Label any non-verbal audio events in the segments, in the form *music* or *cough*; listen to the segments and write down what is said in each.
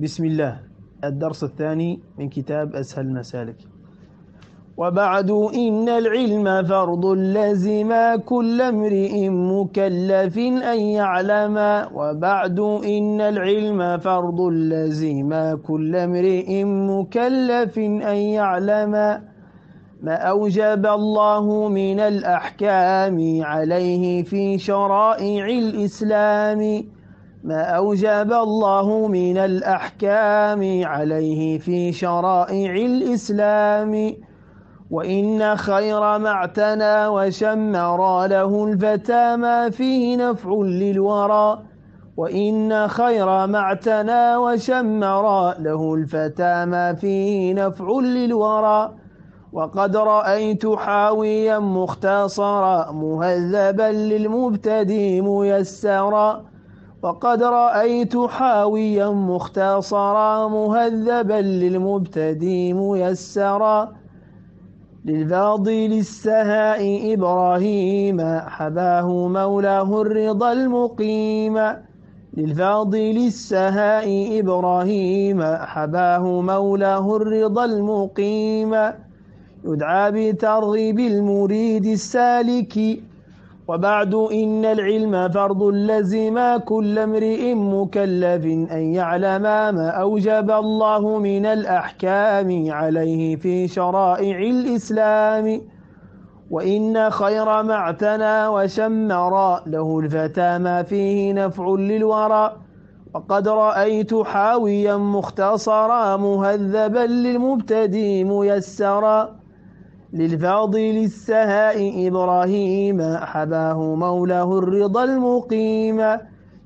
بسم الله الدرس الثاني من كتاب أسهل المسالك وبعد إن العلم فرض لازم كل امرئ مكلف أن يعلم وبعد إن العلم فرض لازم كل امرئ مكلف أن يعلم ما أوجب الله من الأحكام عليه في شرائع الإسلام ما أوجب الله من الأحكام عليه في شرائع الإسلام وإن خير ما اعتنى وشمر له الفتى ما فيه نفع للورى وإن خير ما اعتنى وشمر له الفتى ما فيه نفع للورى وقد رأيت حاويا مختصرا مهذبا للمبتدي ميسرا وقد رأيت حاويا مختصرا مهذبا للمبتدي ميسرا للفاضل السهاء إبراهيم حباه مولاه الرضا المقيم للفاضل السهاء إبراهيم حباه مولاه الرضا المقيم يدعى بترغيب المريد السالك وبعد إن العلم فرض لزم كل امرئ مكلف أن يعلم ما أوجب الله من الأحكام عليه في شرائع الإسلام وإن خير ما اعتنى وشمر له الفتى ما فيه نفع للورى وقد رأيت حاويا مختصرا مهذبا للمبتدي ميسرا للفاضل السهاء إبراهيم حباه مولاه الرضا المقيم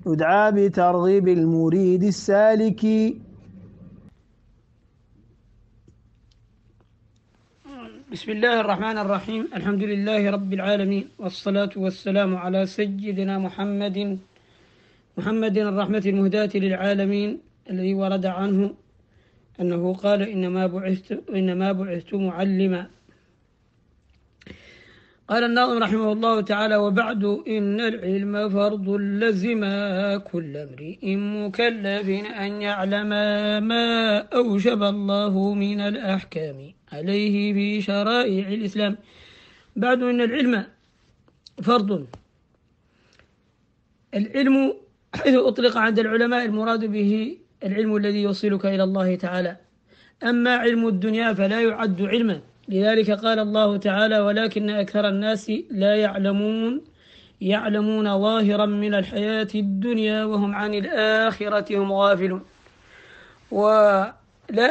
يدعى بترغيب المريد السالك بسم الله الرحمن الرحيم الحمد لله رب العالمين والصلاة والسلام على سيدنا محمد محمد الرحمة المهداة للعالمين الذي ورد عنه أنه قال إنما بعثت, إنما بعثت معلما قال الناظم رحمه الله تعالى وبعد إن العلم فرض لزم كل امرئ مكلف أن يعلم ما أوجب الله من الأحكام عليه في شرائع الإسلام بعد إن العلم فرض العلم حيث أطلق عند العلماء المراد به العلم الذي يوصلك إلى الله تعالى أما علم الدنيا فلا يعد علمًا لذلك قال الله تعالى ولكن أكثر الناس لا يعلمون يعلمون ظاهرا من الحياة الدنيا وهم عن الآخرة هم غافلون ولا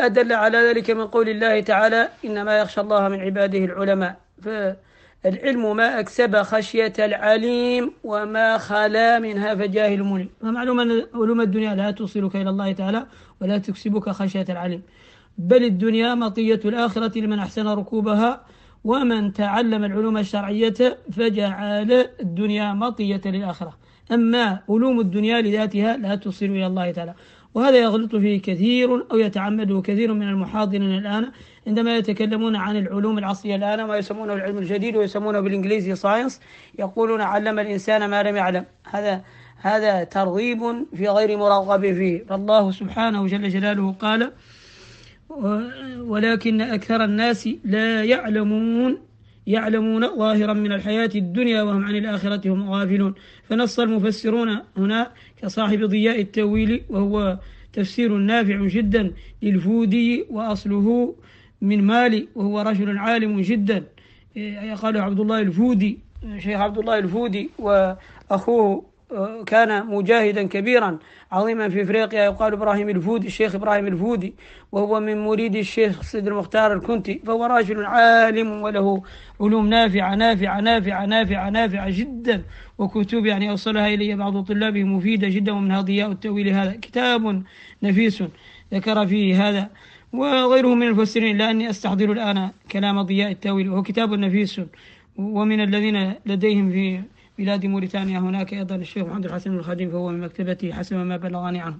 أدل على ذلك من قول الله تعالى إنما يخشى الله من عباده العلماء فالعلم ما أكسب خشية العليم وما خلا منها فجاهل ملم ومعلوم أن علوم الدنيا لا توصلك إلى الله تعالى ولا تكسبك خشية العليم بل الدنيا مطية الآخرة لمن أحسن ركوبها ومن تعلم العلوم الشرعية فجعل الدنيا مطية للآخرة أما علوم الدنيا لذاتها لا تصل إلى الله تعالى وهذا يغلط فيه كثير أو يتعمده كثير من المحاضرين الآن عندما يتكلمون عن العلوم العصرية الآن ما يسمونه العلم الجديد ويسمونه بالإنجليزي ساينس يقولون علم الإنسان ما لم يعلم هذا هذا ترغيب في غير مرغب فيه فالله سبحانه جل جلاله قال ولكن أكثر الناس لا يعلمون يعلمون ظاهرا من الحياة الدنيا وهم عن الآخرة هم غافلون فنص المفسرون هنا كصاحب ضياء التأويل وهو تفسير نافع جدا للفودي وأصله من مالي وهو رجل عالم جدا إيه، قال عبد الله الفودي شيخ عبد الله الفودي وأخوه كان مجاهدا كبيرا عظيما في افريقيا يقال ابراهيم الفودي الشيخ ابراهيم الفودي وهو من مريد الشيخ سيد المختار الكنتي فهو راجل عالم وله علوم نافعه نافعه نافعه نافعه نافعه جدا وكتب يعني اوصلها الي بعض طلابه مفيده جدا ومنها ضياء التاويل هذا كتاب نفيس ذكر فيه هذا وغيره من المفسرين لاني استحضر الان كلام ضياء التاويل وهو كتاب نفيس ومن الذين لديهم في بلاد موريتانيا هناك أيضا الشيخ محمد الحسن الخادم فهو من مكتبته حسب ما بلغني عنه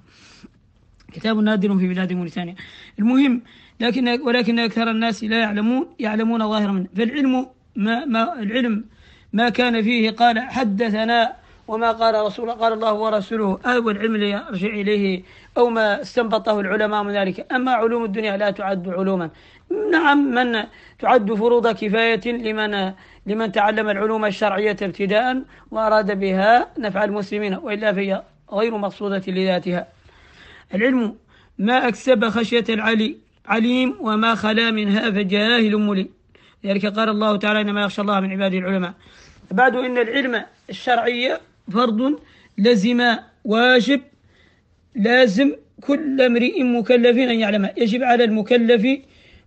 كتاب نادر في بلاد موريتانيا المهم لكن ولكن أكثر الناس لا يعلمون يعلمون ظاهرا منه فالعلم ما, ما العلم ما كان فيه قال حدثنا وما قال رسول قال الله ورسوله أو آه، العلم اللي يرجع إليه أو ما استنبطه العلماء من ذلك أما علوم الدنيا لا تعد علوما نعم من تعد فروض كفاية لمن لمن تعلم العلوم الشرعية ابتداء وأراد بها نفع المسلمين وإلا فهي غير مقصودة لذاتها العلم ما أكسب خشية العلي عليم وما خلا منها فجاهل ملي لذلك قال الله تعالى إنما يخشى الله من عباده العلماء بعد إن العلم الشرعي فرض لزم واجب لازم كل امرئ مكلف أن يعلمه يجب على المكلف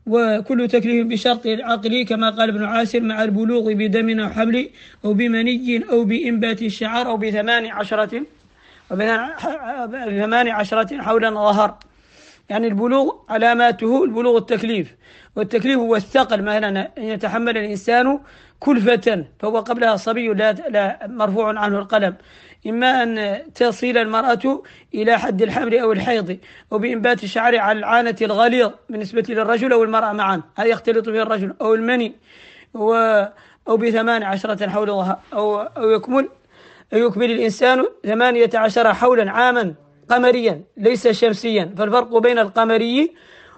وكل تكليف بشرط عقلي كما قال ابن عاسر مع البلوغ بدم أو حبل أو بمني أو بإنبات الشعر أو بثمان عشرة بثمان عشرة حولا ظهر يعني البلوغ علاماته البلوغ التكليف والتكليف هو الثقل مثلا أن يتحمل الإنسان كلفة فهو قبلها صبي لا مرفوع عنه القلم إما أن تصل المرأة إلى حد الحمل أو الحيض أو بإنبات الشعر على العانة الغليظ بالنسبة للرجل أو المرأة معا هذا يختلط به الرجل أو المني و أو بثمان عشرة حولها أو أو يكمل أو يكمل الإنسان ثمانية عشر حولا عاما قمريا ليس شمسيا فالفرق بين القمري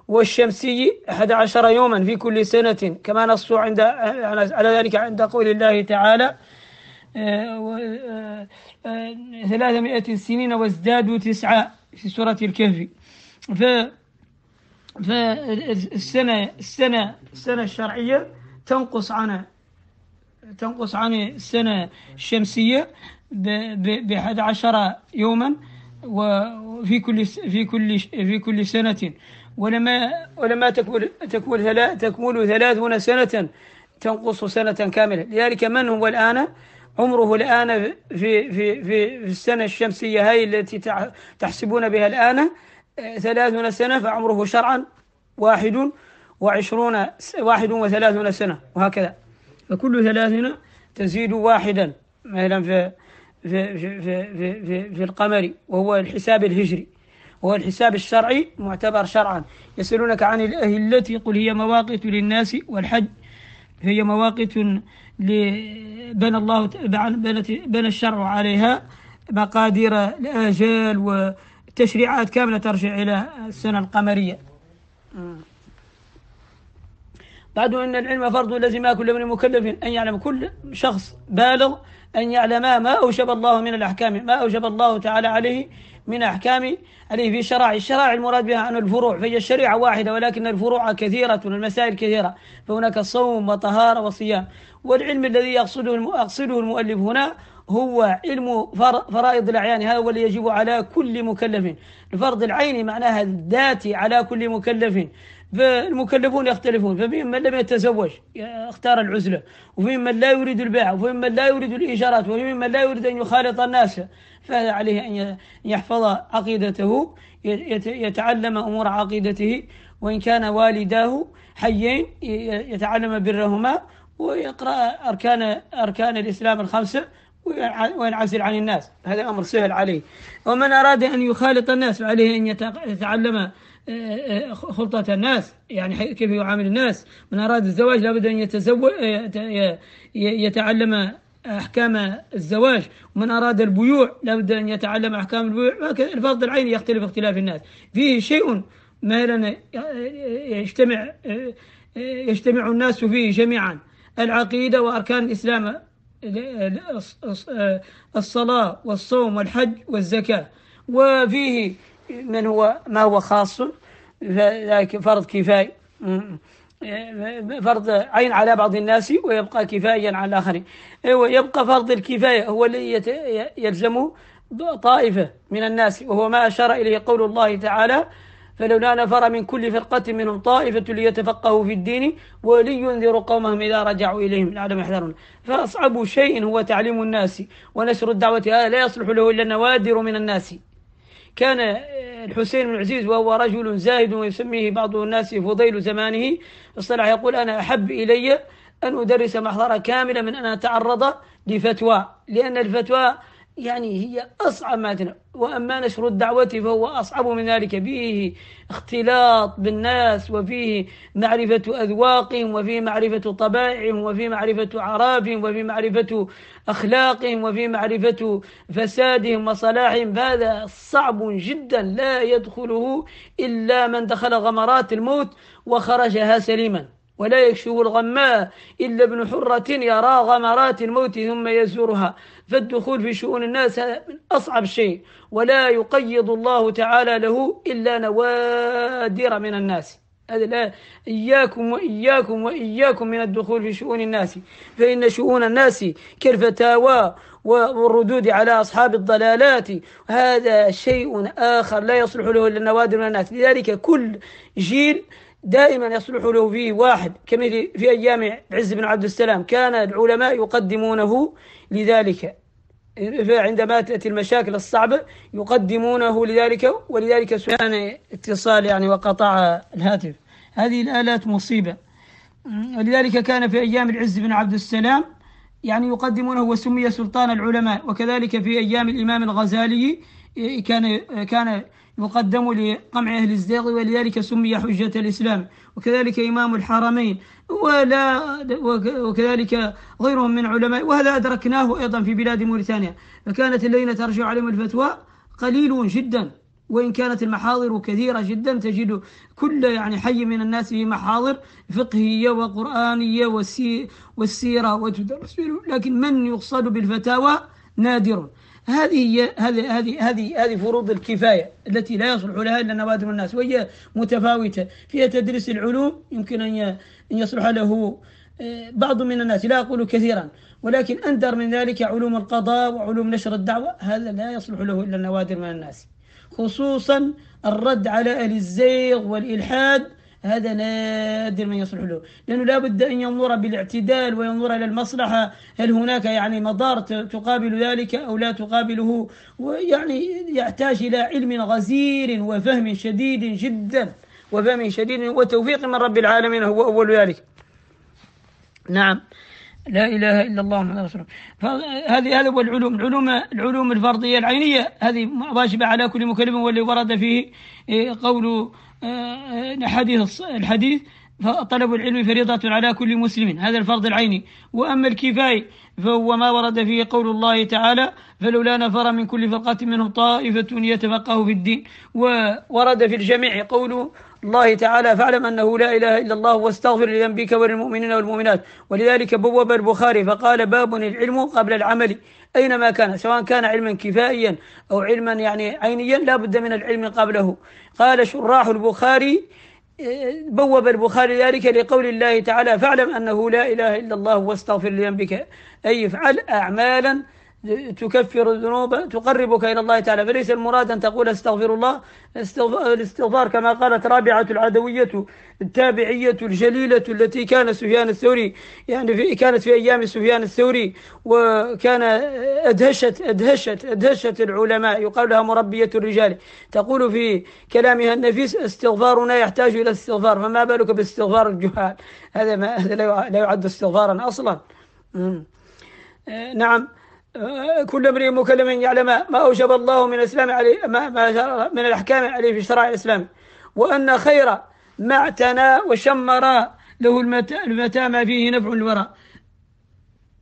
والشمسي 11 يوما في كل سنة كما نص عند على ذلك عند قول الله تعالى ثلاثمائة سنين وازدادوا تسعة في سورة الكهف ف فالسنة السنة السنة الشرعية تنقص عن تنقص عن السنة الشمسية ب 11 يوما وفي كل في كل في كل سنة ولما ولما تكمل تكمل تكمل 30 سنة تنقص سنة كاملة لذلك من هو الآن عمره الآن في, في, في, في السنة الشمسية هاي التي تحسبون بها الآن آه، ثلاثون سنة فعمره شرعا واحد وعشرون واحد وثلاثون سنة وهكذا فكل ثلاثين تزيد واحدا مثلا في في في في في, في القمر وهو الحساب الهجري وهو الحساب الشرعي معتبر شرعا يسألونك عن الأهلة قل هي مواقيت للناس والحج هي مواقيت بنى الله بنى الشرع عليها مقادير الآجال وتشريعات كاملة ترجع إلى السنة القمرية آه. بعد أن العلم فرض لازم كل من مكلف أن يعلم كل شخص بالغ أن يعلم ما أوجب الله من الأحكام ما أوجب الله تعالى عليه من أحكام عليه في الشرائع، الشرائع المراد بها أن الفروع فهي الشريعة واحدة ولكن الفروع كثيرة والمسائل كثيرة فهناك صوم وطهارة وصيام والعلم الذي يقصده أقصده المؤلف هنا هو علم فرائض الأعيان هذا هو اللي يجب على كل مكلف الفرض العيني معناها الذاتي على كل مكلف فالمكلفون يختلفون فمن من لم يتزوج اختار العزلة وفيهم من لا يريد البيع وفيهم من لا يريد الإيجارات وفيهم من لا يريد أن يخالط الناس فعليه أن يحفظ عقيدته يتعلم أمور عقيدته وإن كان والداه حيين يتعلم برهما ويقرأ أركان أركان الإسلام الخمسة وينعزل عن الناس هذا أمر سهل عليه ومن أراد أن يخالط الناس عليه أن يتعلم آه، آه، خلطة الناس يعني كيف يعامل الناس من أراد الزواج لابد أن يتزوج آه، يتعلم أحكام الزواج ومن أراد البيوع لابد أن يتعلم أحكام البيوع الفرض العيني يختلف اختلاف الناس فيه شيء ما لنا يجتمع يجتمع الناس فيه جميعا العقيدة وأركان الإسلام الصلاة والصوم والحج والزكاة وفيه من هو ما هو خاص فرض كفاية إيه، فرض عين على بعض الناس ويبقى كفايا على الآخرين إيه، ويبقى فرض الكفاية هو الذي يلزمه طائفة من الناس وهو ما أشار إليه قول الله تعالى فلولا نفر من كل فرقة منهم طائفة ليتفقهوا في الدين ولينذروا قومهم إذا رجعوا إليهم لعلهم يحذرون فأصعب شيء هو تعليم الناس ونشر الدعوة هذا آه، لا يصلح له إلا النوادر من الناس كان الحسين بن عزيز وهو رجل زاهد ويسميه بعض الناس فضيل زمانه اصطلح يقول أنا أحب إلي أن أدرس محضرة كاملة من أن أتعرض لفتوى لأن الفتوى يعني هي أصعب ما تنا وأما نشر الدعوة فهو أصعب من ذلك فيه اختلاط بالناس وفيه معرفة أذواقهم وفيه معرفة طبائعهم وفيه معرفة أعرافهم وفيه معرفة أخلاقهم وفيه معرفة فسادهم وصلاحهم هذا صعب جدا لا يدخله إلا من دخل غمرات الموت وخرجها سليما ولا يكشف الغماء إلا ابن حرة يرى غمرات الموت ثم يزورها فالدخول في شؤون الناس من أصعب شيء ولا يقيض الله تعالى له إلا نوادر من الناس هذا لا إياكم وإياكم وإياكم من الدخول في شؤون الناس فإن شؤون الناس كالفتاوى والردود على أصحاب الضلالات هذا شيء آخر لا يصلح له إلا النوادر من الناس لذلك كل جيل دائما يصلح له فيه واحد كمثل في أيام عز بن عبد السلام كان العلماء يقدمونه لذلك عندما تأتي المشاكل الصعبة يقدمونه لذلك ولذلك كان اتصال يعني وقطع الهاتف هذه الآلات مصيبة ولذلك كان في أيام العز بن عبد السلام يعني يقدمونه وسمي سلطان العلماء وكذلك في أيام الإمام الغزالي كان كان يقدم لقمع أهل الزيغ ولذلك سمي حجة الإسلام وكذلك إمام الحرمين ولا وكذلك غيرهم من علماء وهذا أدركناه أيضا في بلاد موريتانيا فكانت الذين ترجع عليهم الفتوى قليل جدا وإن كانت المحاضر كثيرة جدا تجد كل يعني حي من الناس في محاضر فقهية وقرآنية والسيرة وتدرس لكن من يقصد بالفتاوى نادر هذه هي هذه هذه هذه هذه فروض الكفايه التي لا يصلح لها الا نوادر الناس وهي متفاوته فيها تدريس العلوم يمكن ان ان يصلح له آه، بعض من الناس لا أقول كثيرا ولكن أندر من ذلك علوم القضاء وعلوم نشر الدعوة هذا لا يصلح له إلا النوادر من الناس خصوصا الرد على الزيغ والإلحاد هذا نادر من يصلح له لأنه لا بد أن ينظر بالاعتدال وينظر إلى المصلحة هل هناك يعني مضار تقابل ذلك أو لا تقابله ويعني يحتاج إلى علم غزير وفهم شديد جدا وفهم شديد وتوفيق من رب العالمين هو أول ذلك نعم لا اله الا الله محمد رسول الله فهذه هذا هو العلوم العلوم العلوم الفرضيه العينيه هذه واجبه على كل مكلف واللي ورد فيه إيه، قول آه، آه، الحديث الحديث فطلب العلم فريضة على كل مسلم هذا الفرض العيني وأما الكفاية فهو ما ورد فيه قول الله تعالى فلولا نفر من كل فرقة منهم طائفة يتفقهوا في الدين وورد في الجميع قول الله تعالى فاعلم أنه لا إله إلا الله واستغفر لذنبك وللمؤمنين والمؤمنات ولذلك بوب البخاري فقال باب العلم قبل العمل أينما كان سواء كان علما كفائيا أو علما يعني عينيا لا بد من العلم قبله قال شراح البخاري بوب البخاري ذلك لقول الله تعالى فاعلم أنه لا إله إلا الله واستغفر لذنبك أي افعل أعمالا تكفر الذنوب تقربك إلى الله تعالى فليس المراد أن تقول استغفر الله الاستغفار كما قالت رابعة العدوية التابعية الجليلة التي كان سفيان الثوري يعني في كانت في أيام سفيان الثوري وكان أدهشت أدهشت أدهشت العلماء يقال لها مربية الرجال تقول في كلامها النفيس استغفارنا يحتاج إلى استغفار فما بالك باستغفار الجهال هذا ما هذا لا يعد استغفارا أصلا آه، نعم آه، كل امرئ مكلم يعلم ما أوجب الله من الإسلام عليه ما ما من الأحكام عليه في الشرع الإسلامي وأن خير ما اعتنى وشمر له المتى ما فيه نفع الورى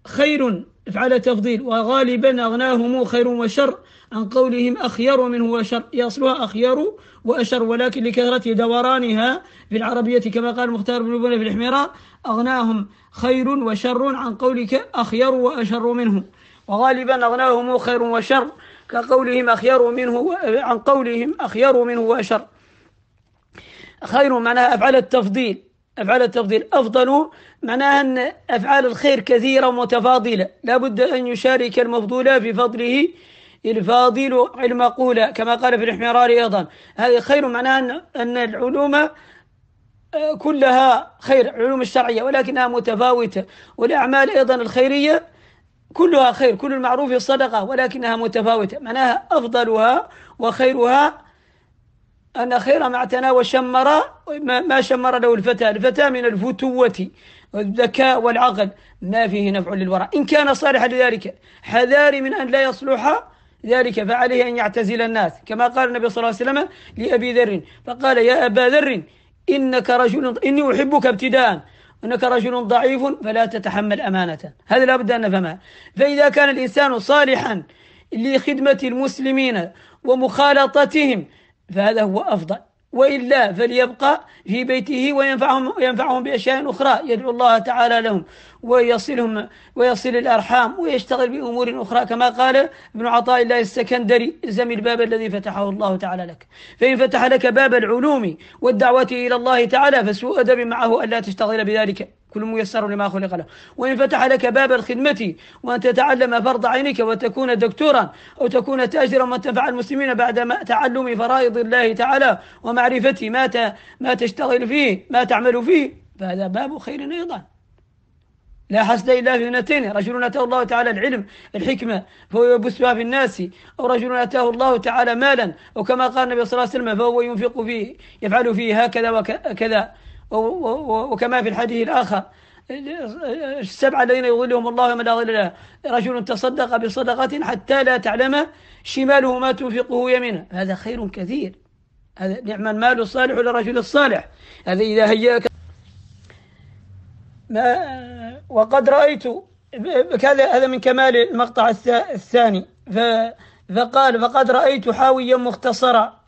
خير افعل تفضيل وغالبا أغناهم خير وشر عن قولهم أخير منه وشر يصلها أخير وأشر ولكن لكثرة دورانها في العربية كما قال مختار بن بن في الحميرة أغناهم خير وشر عن قولك أخير وأشر منه وغالبا أغناهم خير وشر كقولهم أخير منه عن قولهم أخير منه وشر خير معناها أفعال التفضيل أفعال التفضيل أفضل معناها أن أفعال الخير كثيرة متفاضلة لا بد أن يشارك المفضول في فضله الفاضل المقولة كما قال في الاحمرار أيضا هذه خير معناها أن العلوم آه، كلها خير علوم الشرعية ولكنها متفاوتة والأعمال أيضا الخيرية كلها خير كل المعروف صدقة ولكنها متفاوتة معناها أفضلها وخيرها أن خير ما اعتنى وشمر ما شمر له الفتى الفتى من الفتوة والذكاء والعقل ما فيه نفع للورع إن كان صالحا لذلك حذاري من أن لا يصلح ذلك فعليه أن يعتزل الناس كما قال النبي صلى الله عليه وسلم لأبي ذر فقال يا أبا ذر إنك رجل إني أحبك ابتداء أنك رجل ضعيف فلا تتحمل أمانة هذا لابد أن نفهمها فإذا كان الإنسان صالحا لخدمة المسلمين ومخالطتهم فهذا هو أفضل وإلا فليبقى في بيته وينفعهم, وينفعهم بأشياء أخرى يدعو الله تعالى لهم ويصلهم ويصل الأرحام ويشتغل بأمور أخرى كما قال ابن عطاء الله السكندري الزم الباب الذي فتحه الله تعالى لك فإن فتح لك باب العلوم والدعوة إلى الله تعالى فسوء أدب معه ألا تشتغل بذلك كل ميسر لما خلق له وإن فتح لك باب الخدمة وأن تتعلم فرض عينك وتكون دكتورا أو تكون تاجرا تنفع المسلمين بعد تعلم فرائض الله تعالى ومعرفة ما ما تشتغل فيه ما تعمل فيه فهذا باب خير أيضا لا حسد إلا في اثنتين رجل أتاه الله تعالى العلم الحكمة فهو يبثها في الناس أو رجل أتاه الله تعالى مالا وكما قال النبي صلى الله عليه وسلم فهو ينفق فيه يفعل فيه هكذا وكذا وكما في الحديث الآخر السبعة الذين يظلهم الله يوم لا ظل له رجل تصدق بصدقة حتى لا تعلم شماله ما تنفقه يمينه هذا خير كثير هذا نعم المال الصالح للرجل الصالح هذا إذا هياك ما وقد رأيت كذا هذا من كمال المقطع الثاني فقال فقد رأيت حاويا مختصرا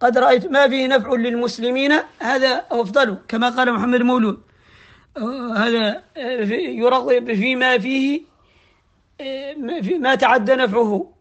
قد رأيت ما فيه نفع للمسلمين هذا أفضل كما قال محمد مولود هذا يرغب فيما فيه ما تعد نفعه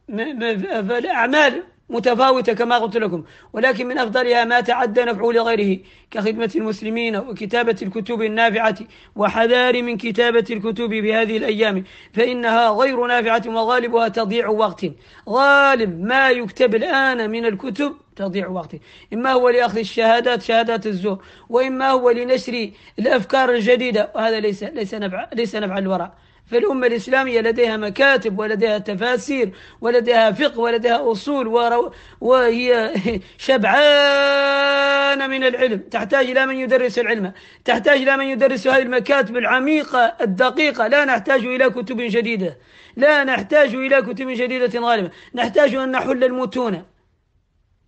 الأعمال متفاوتة كما قلت لكم ولكن من أفضلها ما تعدى نفعه لغيره كخدمة المسلمين وكتابة الكتب النافعة وحذار من كتابة الكتب بهذه الأيام فإنها غير نافعة وغالبها تضيع وقت غالب ما يكتب الآن من الكتب تضيع وقت إما هو لأخذ الشهادات شهادات الزور وإما هو لنشر الأفكار الجديدة وهذا ليس ليس نفع ليس نفع الورع فالأمة الإسلامية لديها مكاتب ولديها تفاسير ولديها فقه ولديها أصول ورو... وهي *laughs* شبعانة من العلم تحتاج إلى من يدرس العلم تحتاج إلى من يدرس هذه المكاتب العميقة الدقيقة لا نحتاج إلى كتب جديدة لا نحتاج إلى كتب جديدة غالبا نحتاج أن نحل المتون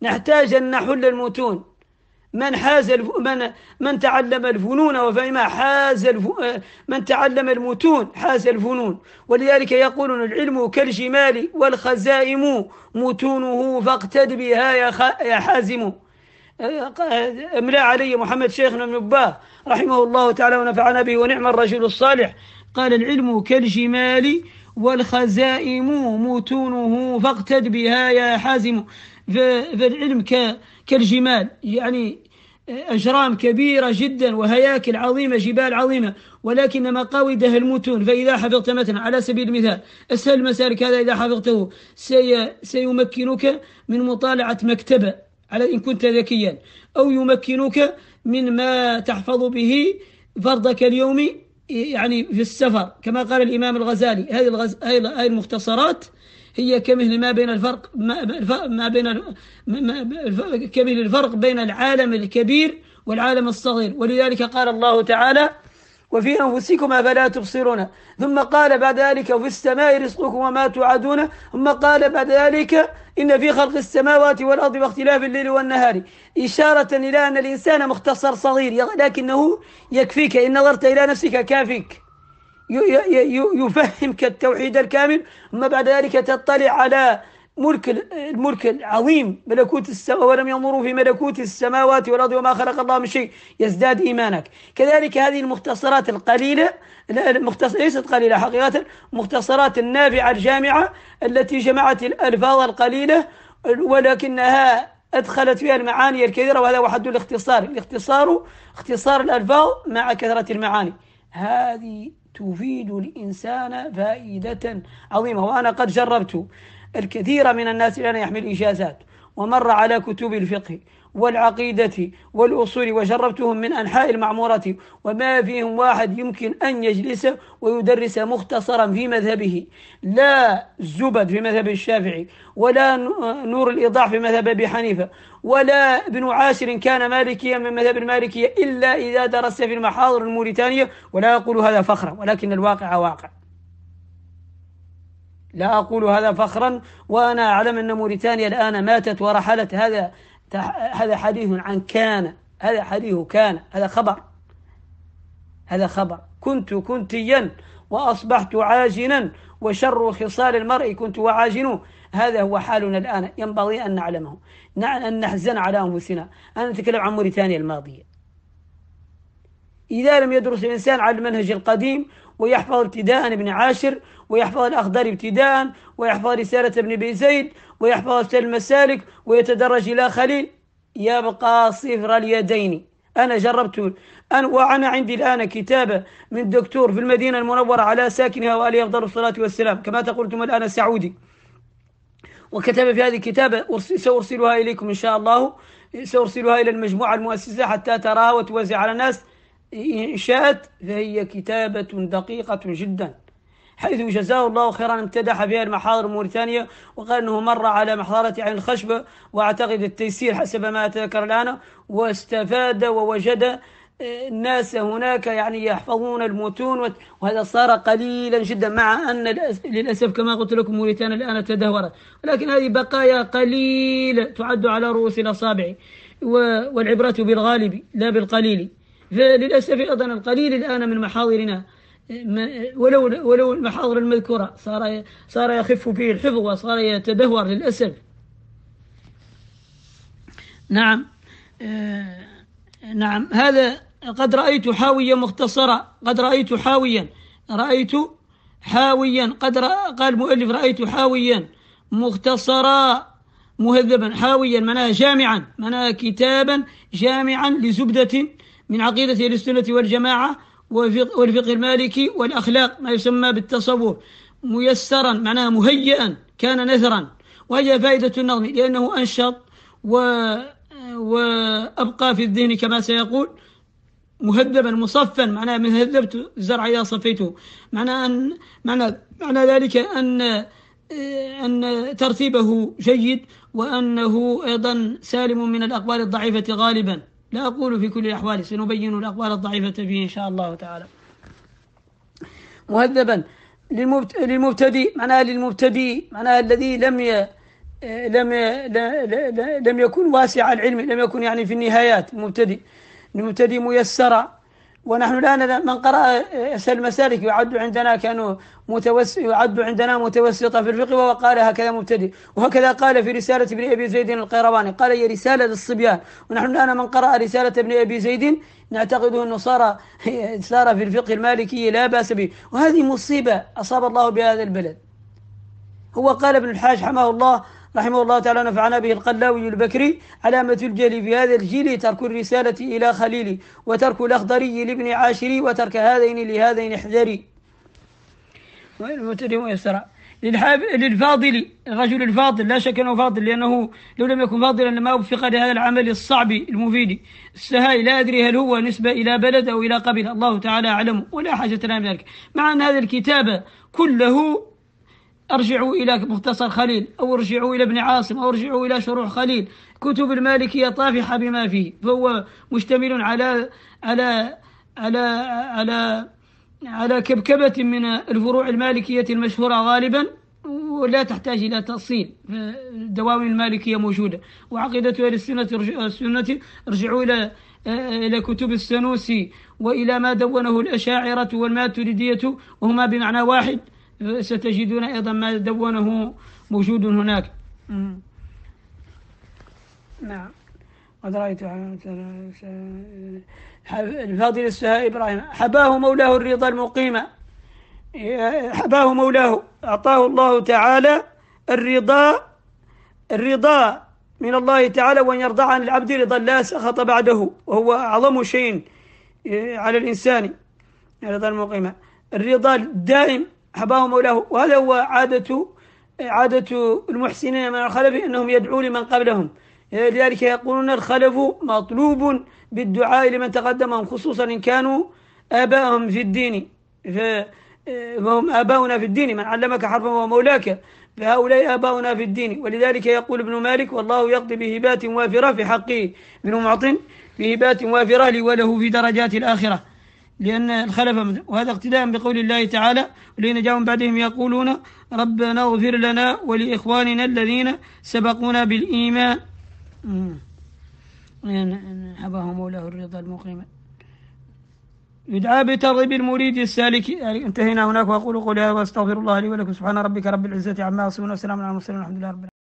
نحتاج أن نحل المتون من حاز الف... من من تعلم الفنون وفهمها حاز الف... من تعلم المتون حاز الفنون ولذلك يقولون العلم كالجمال والخزائم متونه فاقتد بها يا, خ... يا حازم أه، أملا علي محمد شيخنا بن مباه رحمه الله تعالى ونفعنا به ونعم الرجل الصالح قال العلم كالجمال والخزائم متونه فاقتد بها يا حازم ذا العلم كالجمال يعني أجرام كبيرة جدا وهياكل عظيمة جبال عظيمة ولكن مقاودها المتون فإذا حفظت مثلا على سبيل المثال أسهل المسالك هذا إذا حفظته سي سيمكنك من مطالعة مكتبة على إن كنت ذكيا أو يمكنك من ما تحفظ به فرضك اليومي يعني في السفر كما قال الإمام الغزالي هذه هذه المختصرات هي كمثل ما بين الفرق ما بين كمثل الفرق بين العالم الكبير والعالم الصغير ولذلك قال الله تعالى وفي أنفسكم أفلا تبصرون ثم قال بعد ذلك وفي السماء رزقكم وما توعدون ثم قال بعد ذلك إن في خلق السماوات والأرض واختلاف الليل والنهار إشارة إلى أن الإنسان مختصر صغير لكنه يكفيك إن نظرت إلى نفسك كافيك يفهمك التوحيد الكامل ثم بعد ذلك تطلع على ملك الملك العظيم ملكوت السماء ولم ينظروا في ملكوت السماوات والارض وما خلق الله من شيء يزداد ايمانك كذلك هذه المختصرات القليله المختص... ليست قليله حقيقه مختصرات النافعه الجامعه التي جمعت الالفاظ القليله ولكنها أدخلت فيها المعاني الكثيرة وهذا هو حد الاختصار الاختصار اختصار الألفاظ مع كثرة المعاني هذه تفيد الإنسان فائدة عظيمة وأنا قد جربت الكثير من الناس الآن يحمل إجازات ومر على كتب الفقه والعقيدة والأصول وجربتهم من أنحاء المعمورة وما فيهم واحد يمكن أن يجلس ويدرس مختصرا في مذهبه لا الزبد في مذهب الشافعي ولا نور الإضاء في مذهب أبي حنيفة ولا ابن عاشر كان مالكيا من مذهب المالكية إلا إذا درس في المحاضر الموريتانية ولا أقول هذا فخرا ولكن الواقع واقع لا أقول هذا فخرا وأنا أعلم أن موريتانيا الآن ماتت ورحلت هذا هذا حديث عن كان هذا حديث كان هذا خبر هذا خبر كنت كنتيا وأصبحت عاجنا وشر خصال المرء كنت وعاجنه هذا هو حالنا الآن ينبغي أن نعلمه أن نحزن على أنفسنا أنا نتكلم عن موريتانيا الماضية إذا لم يدرس الإنسان على المنهج القديم ويحفظ ابتداء ابن عاشر ويحفظ الأخضر ابتداء ويحفظ رسالة ابن بيزيد ويحفظ أبتال المسالك ويتدرج إلى خليل يبقى صفر اليدين أنا جربت أنا وأنا عندي الآن كتابة من دكتور في المدينة المنورة على ساكنها وآله أفضل الصلاة والسلام كما تقولتم الآن سعودي وكتب في هذه الكتابة سأرسلها إليكم إن شاء الله سأرسلها إلى المجموعة المؤسسة حتى تراها وتوزع على الناس إنشأت فهي كتابة دقيقة جدا حيث جزاه الله خيرا امتدح بها المحاضر موريتانيا وقال أنه مر على محاضرة عن الخشبة وأعتقد التيسير حسب ما أتذكر الآن واستفاد ووجد آه، الناس هناك يعني يحفظون المتون وهذا صار قليلا جدا مع أن للأسف كما قلت لكم موريتانيا الآن تدهورت ولكن هذه بقايا قليلة تعد على رؤوس الأصابع والعبرة بالغالب لا بالقليل فللأسف أيضا القليل الآن من محاضرنا ولو ولو المحاضر المذكورة صار صار يخف فيه الحفظ وصار يتدهور للأسف نعم آه، نعم هذا قد رأيت حاويا مختصرا قد رأيت حاويا رأيت حاويا قد رأ قال المؤلف رأيت حاويا مختصرا مهذبا حاويا معناها جامعا معناها كتابا جامعا لزبدة من عقيدة السنة والجماعة والفقه المالكي والأخلاق ما يسمى بالتصوف ميسرا معناها مهيئا كان نثرا وهي فائدة النظم لأنه أنشط و وأبقى في الذهن كما سيقول مهذبا مصفا معناه من هذبت الزرع إذا صفيته معنى أن معنى معنى ذلك أن أن ترتيبه جيد وأنه أيضا سالم من الأقوال الضعيفة غالبا لا أقول في كل الأحوال سنبين الأقوال الضعيفة فيه إن شاء الله تعالى مهذبا للمبتدي معناها للمبتدي معناها الذي لم ي... لم ي... لم يكن واسع العلم لم يكن يعني في النهايات المبتدي المبتدي ميسرا ونحن لا ندع من قرأ المسالك يعد عندنا كانوا متوس يعد عندنا متوسطا في الفقه وقال هكذا مبتدئ وهكذا قال في رسالة ابن أبي زيد القيرواني قال هي رسالة للصبيان ونحن الآن من قرأ رسالة ابن أبي زيد نعتقد أنه صار صار في الفقه المالكي لا بأس به وهذه مصيبة أصاب الله بهذا البلد هو قال ابن الحاج حماه الله رحمه الله تعالى نفعنا به القلاوي البكري علامة الجهل في هذا الجيل ترك الرسالة إلى خليلي وترك الأخضري لابن عاشري وترك هذين لهذين احذري وين يسرع للفاضل الرجل الفاضل لا شك انه فاضل لانه لو لم يكن فاضلا لما وفق لهذا العمل الصعب المفيد السهاي لا ادري هل هو نسبه الى بلد او الى قبيله الله تعالى اعلم ولا حاجه لنا من ذلك مع ان هذا الكتاب كله ارجعوا إلى مختصر خليل أو ارجعوا إلى ابن عاصم أو ارجعوا إلى شروح خليل كتب المالكية طافحة بما فيه فهو مشتمل على على على على على كبكبة من الفروع المالكية المشهورة غالبا ولا تحتاج إلى تأصيل دواوين المالكية موجودة وعقيدة أهل السنة السنة ارجعوا إلى إلى كتب السنوسي وإلى ما دونه الأشاعرة والماتريدية وهما بمعنى واحد ستجدون أيضا ما دونه موجود هناك نعم قد رأيت الفاضل السهاء إبراهيم حباه مولاه الرضا المقيمة حباه مولاه أعطاه الله تعالى الرضا الرضا من الله تعالى وأن يرضى عن العبد رضا لا سخط بعده وهو أعظم شيء آه، على الإنسان رضا المقيمة الرضا الدائم هباه مولاه وهذا هو عادة عادة المحسنين من الخلف أنهم يدعوا لمن قبلهم لذلك يقولون الخلف مطلوب بالدعاء لمن تقدمهم خصوصا إن كانوا آباءهم في الدين فهم آباؤنا في الدين من علمك حرفا ومولاك فهؤلاء آباؤنا في الدين ولذلك يقول ابن مالك والله يقضي بهبات وافرة في حقه ابن معطن بهبات وافرة لي وله في درجات الآخرة لأن الخلف وهذا اقتداء بقول الله تعالى والذين جاءوا من بعدهم يقولون ربنا اغفر لنا ولإخواننا الذين سبقونا بالإيمان حباه وله الرضا المقيم يدعى بترغيب المريد السالك يعني انتهينا هناك واقول قولي واستغفر الله لي ولكم سبحان ربك رب العزه عما يصفون وسلام على المرسلين والحمد لله رب